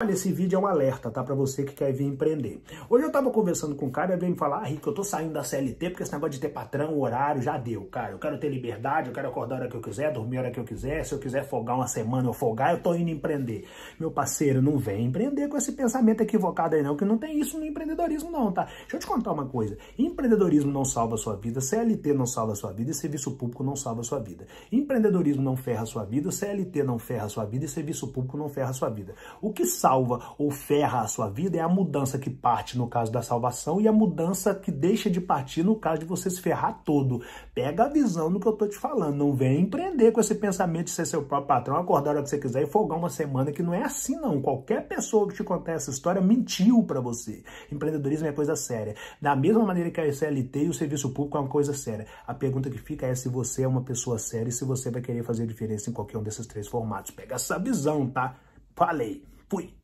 Olha, esse vídeo é um alerta, tá? Pra você que quer vir empreender. Hoje eu tava conversando com um cara e ele veio me falar, ah, Rico, eu tô saindo da CLT porque esse negócio de ter patrão, horário, já deu, cara. Eu quero ter liberdade, eu quero acordar a hora que eu quiser, dormir a hora que eu quiser. Se eu quiser folgar uma semana, eu folgar, eu tô indo empreender. Meu parceiro, não vem empreender com esse pensamento equivocado aí não, que não tem isso no empreendedorismo não, tá? Deixa eu te contar uma coisa. Empreendedorismo não salva a sua vida, CLT não salva a sua vida e serviço público não salva a sua vida. Empreendedorismo não ferra a sua vida, CLT não ferra a sua vida e serviço público não ferra a sua vida. O que salva salva ou ferra a sua vida é a mudança que parte no caso da salvação e a mudança que deixa de partir no caso de você se ferrar todo. Pega a visão do que eu tô te falando, não vem empreender com esse pensamento de ser seu próprio patrão, acordar a hora que você quiser e folgar uma semana, que não é assim não. Qualquer pessoa que te contar essa história mentiu para você. Empreendedorismo é coisa séria. Da mesma maneira que a CLT e o serviço público é uma coisa séria. A pergunta que fica é se você é uma pessoa séria e se você vai querer fazer diferença em qualquer um desses três formatos. Pega essa visão, tá? Falei. Fui.